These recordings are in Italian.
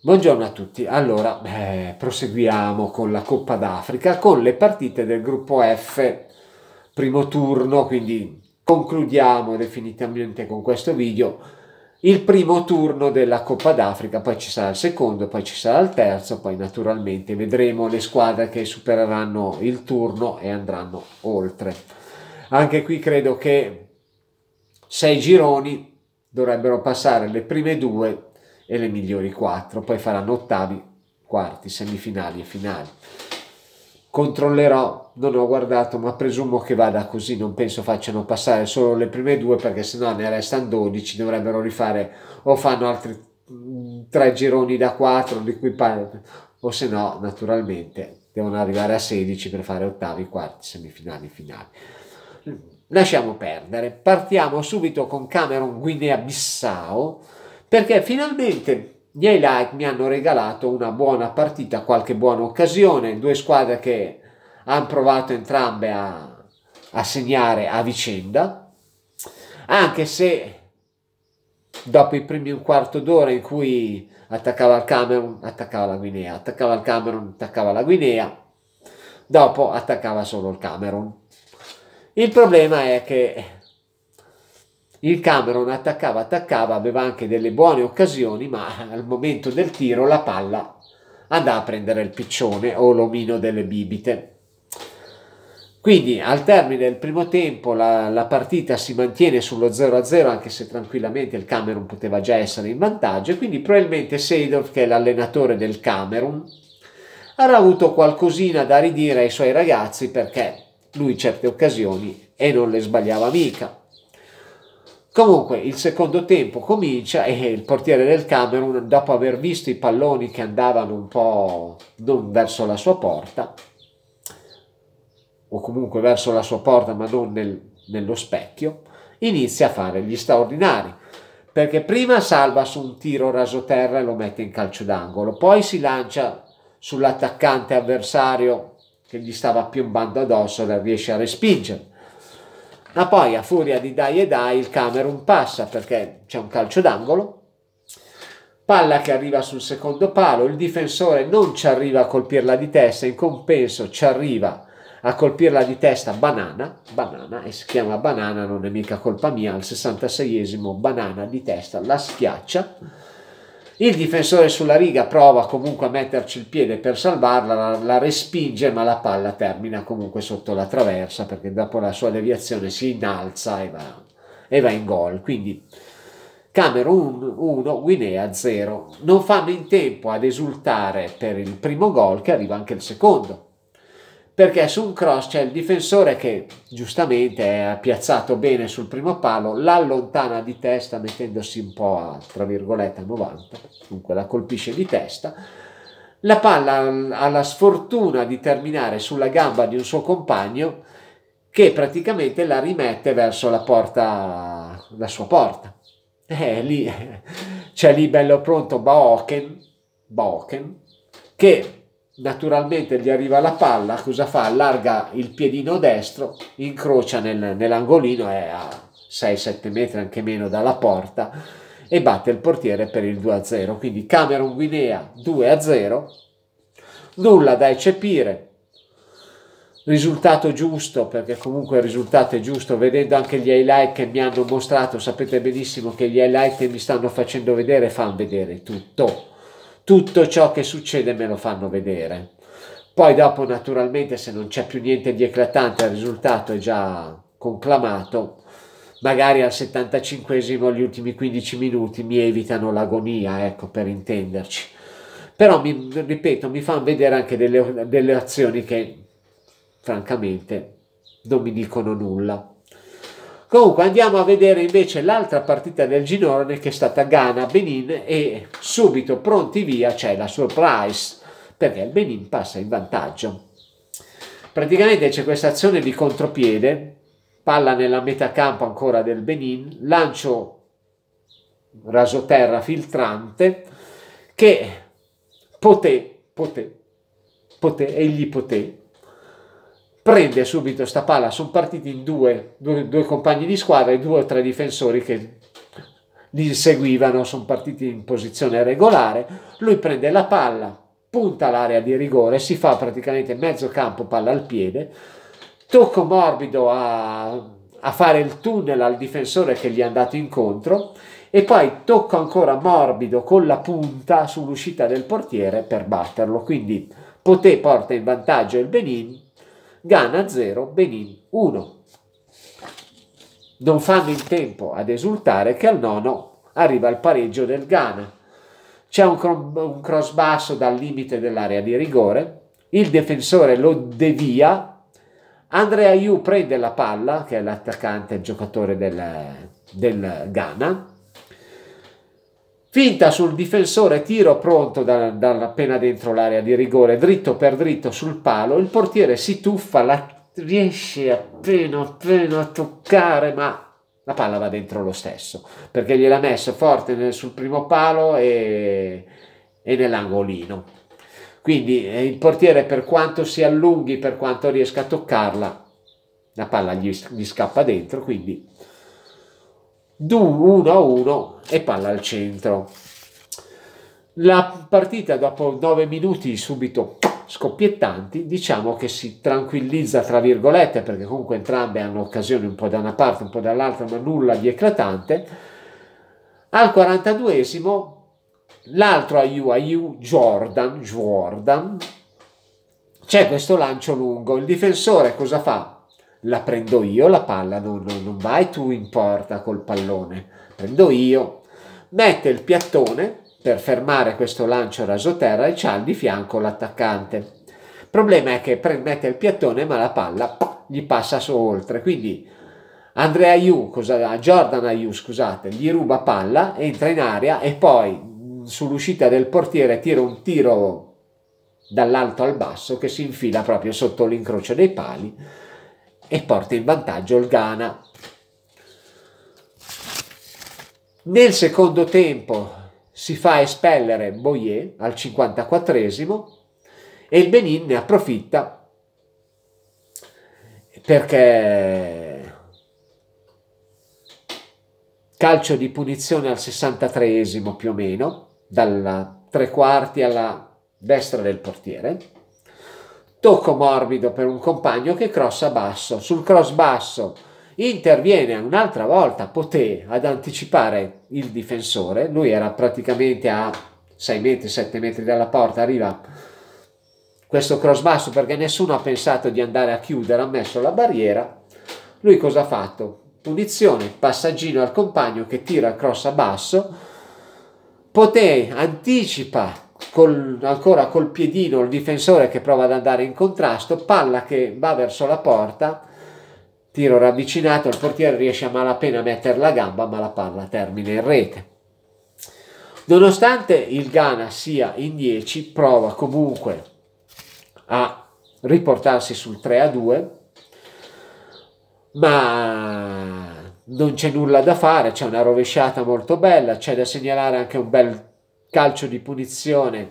Buongiorno a tutti, allora eh, proseguiamo con la Coppa d'Africa con le partite del gruppo F, primo turno, quindi concludiamo definitivamente con questo video il primo turno della Coppa d'Africa, poi ci sarà il secondo, poi ci sarà il terzo, poi naturalmente vedremo le squadre che supereranno il turno e andranno oltre. Anche qui credo che sei gironi dovrebbero passare le prime due e le migliori quattro, poi faranno ottavi, quarti, semifinali e finali. Controllerò, non ho guardato, ma presumo che vada così, non penso facciano passare solo le prime due perché se no ne restano 12, dovrebbero rifare o fanno altri mm, tre gironi da 4 di cui parlo, o se no naturalmente devono arrivare a 16 per fare ottavi, quarti, semifinali, finali. Lasciamo perdere, partiamo subito con Camerun Guinea-Bissau perché finalmente gli A-Like mi hanno regalato una buona partita, qualche buona occasione, due squadre che hanno provato entrambe a, a segnare a vicenda, anche se dopo i primi un quarto d'ora in cui attaccava il Camerun, attaccava la Guinea, attaccava il Camerun, attaccava la Guinea, dopo attaccava solo il Camerun. Il problema è che il Cameron attaccava, attaccava, aveva anche delle buone occasioni, ma al momento del tiro la palla andava a prendere il piccione o l'omino delle bibite. Quindi al termine del primo tempo la, la partita si mantiene sullo 0-0 anche se tranquillamente il Camerun poteva già essere in vantaggio e quindi probabilmente Seydorf che è l'allenatore del Camerun avrà avuto qualcosina da ridire ai suoi ragazzi perché lui certe occasioni e non le sbagliava mica. Comunque il secondo tempo comincia e il portiere del Camerun, dopo aver visto i palloni che andavano un po' non verso la sua porta, o comunque verso la sua porta ma non nel, nello specchio, inizia a fare gli straordinari. Perché prima salva su un tiro raso terra e lo mette in calcio d'angolo, poi si lancia sull'attaccante avversario che gli stava piombando addosso e riesce a respingere ma poi a furia di dai e dai il Camerun passa perché c'è un calcio d'angolo palla che arriva sul secondo palo, il difensore non ci arriva a colpirla di testa, in compenso ci arriva a colpirla di testa Banana, Banana, e si chiama Banana, non è mica colpa mia, al 66esimo Banana di testa la schiaccia il difensore sulla riga prova comunque a metterci il piede per salvarla, la, la respinge ma la palla termina comunque sotto la traversa perché dopo la sua deviazione si innalza e va, e va in gol. Quindi Camerun 1, Guinea 0. Non fanno in tempo ad esultare per il primo gol che arriva anche il secondo perché su un cross c'è il difensore che giustamente è piazzato bene sul primo palo, l'allontana di testa mettendosi un po' a, tra virgolette, a 90, comunque la colpisce di testa, la palla ha la sfortuna di terminare sulla gamba di un suo compagno che praticamente la rimette verso la, porta, la sua porta. E eh, lì eh, c'è lì bello pronto Baoken, Baoken che naturalmente gli arriva la palla, cosa fa? Allarga il piedino destro, incrocia nel, nell'angolino, è a 6-7 metri anche meno dalla porta e batte il portiere per il 2-0. Quindi Camerun Guinea 2-0, nulla da eccepire. Risultato giusto, perché comunque il risultato è giusto, vedendo anche gli highlight che mi hanno mostrato, sapete benissimo che gli highlight che mi stanno facendo vedere fanno vedere tutto tutto ciò che succede me lo fanno vedere. Poi dopo naturalmente se non c'è più niente di eclatante, il risultato è già conclamato, magari al 75esimo gli ultimi 15 minuti mi evitano l'agonia, ecco per intenderci. Però mi, ripeto, mi fanno vedere anche delle, delle azioni che francamente non mi dicono nulla. Comunque andiamo a vedere invece l'altra partita del girone che è stata Ghana-Benin e subito pronti via c'è la surprise perché il Benin passa in vantaggio. Praticamente c'è questa azione di contropiede, palla nella metà campo ancora del Benin, lancio rasoterra filtrante che poté, poté, poté, egli poté prende subito sta palla, sono partiti in due, due, due compagni di squadra e due o tre difensori che li seguivano, sono partiti in posizione regolare, lui prende la palla, punta l'area di rigore, si fa praticamente mezzo campo palla al piede, tocco morbido a, a, fare il tunnel al difensore che gli è andato incontro e poi tocco ancora morbido con la punta sull'uscita del portiere per batterlo, quindi poté porta in vantaggio il Benin Ghana 0, Benin 1. Non fanno in tempo ad esultare che al nono arriva il pareggio del Ghana. C'è un, un cross basso dal limite dell'area di rigore, il difensore lo devia, Andrea Yu prende la palla, che è l'attaccante, il giocatore del, del Ghana, finta sul difensore, tiro pronto da, appena dentro l'area di rigore, dritto per dritto sul palo, il portiere si tuffa, la riesce appena appena a toccare, ma la palla va dentro lo stesso, perché gliel'ha messo forte nel, sul primo palo e, e nell'angolino. Quindi eh, il portiere per quanto si allunghi, per quanto riesca a toccarla, la palla gli, gli scappa dentro, quindi 1 a 1 e palla al centro. La partita dopo 9 minuti subito scoppiettanti, diciamo che si tranquillizza tra virgolette perché comunque entrambe hanno occasioni un po' da una parte, un po' dall'altra, ma nulla di eclatante. Al 42esimo l'altro Ayu Jordan, Jordan c'è questo lancio lungo. Il difensore cosa fa? la prendo io la palla, non, non, non vai tu in porta col pallone, prendo io. Mette il piattone per fermare questo lancio raso terra e c'ha di fianco l'attaccante. Il problema è che mette il piattone ma la palla pop, gli passa su oltre, quindi Andrea Ayu, cosa, Jordan Ayu, scusate, gli ruba palla, entra in aria e poi mm, sull'uscita del portiere tira un tiro dall'alto al basso che si infila proprio sotto l'incrocio dei pali e porta in vantaggio il Ghana. Nel secondo tempo si fa espellere Boyer al 54esimo e il Benin ne approfitta perché calcio di punizione al 63esimo più o meno, dalla tre quarti alla destra del portiere tocco morbido per un compagno che crossa basso. Sul cross basso interviene un'altra volta Poté ad anticipare il difensore. Lui era praticamente a 6 metri, 7 metri dalla porta, arriva questo cross basso perché nessuno ha pensato di andare a chiudere, ha messo la barriera. Lui cosa ha fatto? Punizione, passaggino al compagno che tira il cross a basso. Poté anticipa col, ancora col piedino il difensore che prova ad andare in contrasto, palla che va verso la porta, tiro ravvicinato, il portiere riesce a malapena a mettere la gamba, ma la palla termina in rete. Nonostante il Ghana sia in 10, prova comunque a riportarsi sul 3 a 2, ma non c'è nulla da fare, c'è una rovesciata molto bella, c'è da segnalare anche un bel calcio di punizione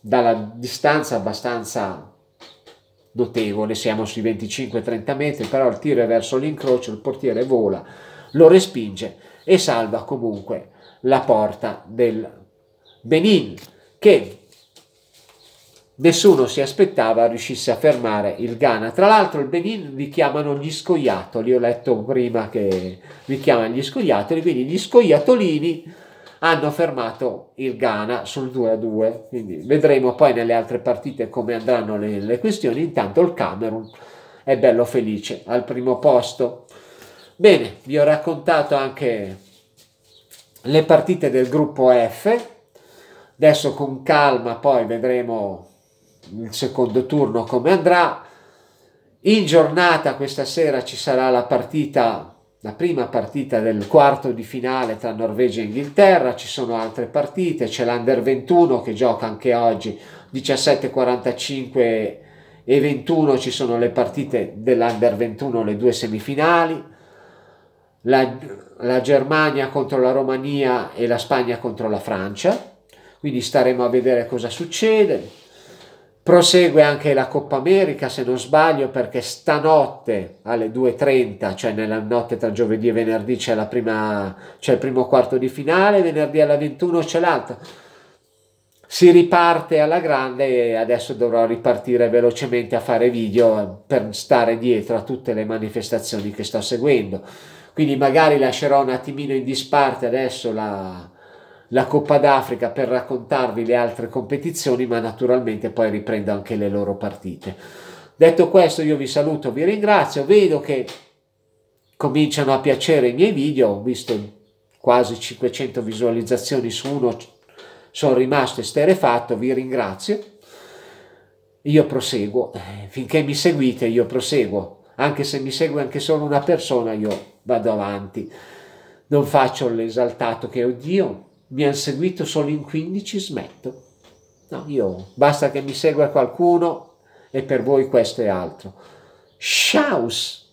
dalla distanza abbastanza notevole, siamo sui 25-30 metri, però il tiro è verso l'incrocio, il portiere vola, lo respinge e salva comunque la porta del Benin che nessuno si aspettava riuscisse a fermare il Ghana. Tra l'altro il Benin li chiamano gli scoiattoli, ho letto prima che li chiamano gli scoiattoli, quindi gli scoiattolini hanno fermato il Ghana sul 2-2, a quindi vedremo poi nelle altre partite come andranno le, le questioni, intanto il Camerun è bello felice al primo posto. Bene, vi ho raccontato anche le partite del gruppo F, adesso con calma poi vedremo il secondo turno come andrà. In giornata questa sera ci sarà la partita la prima partita del quarto di finale tra Norvegia e Inghilterra, ci sono altre partite, c'è l'Under 21 che gioca anche oggi, 17.45 e 21 ci sono le partite dell'Under 21, le due semifinali, la, la Germania contro la Romania e la Spagna contro la Francia, quindi staremo a vedere cosa succede. Prosegue anche la Coppa America, se non sbaglio, perché stanotte alle 2.30, cioè nella notte tra giovedì e venerdì, c'è, la prima, c'è il primo quarto di finale, venerdì alle 21 c'è l'altro. Si riparte alla grande e adesso dovrò ripartire velocemente a fare video per stare dietro a tutte le manifestazioni che sto seguendo. Quindi magari lascerò un attimino in disparte adesso la, la Coppa d'Africa per raccontarvi le altre competizioni, ma naturalmente poi riprendo anche le loro partite. Detto questo, io vi saluto, vi ringrazio, vedo che cominciano a piacere i miei video, ho visto quasi 500 visualizzazioni su uno, sono rimasto esterefatto, vi ringrazio. Io proseguo, eh, finché mi seguite io proseguo, anche se mi segue anche solo una persona io vado avanti, non faccio l'esaltato che ho Dio, mi hanno seguito solo in 15, smetto. No, io basta che mi segua qualcuno e per voi questo è altro. Schaus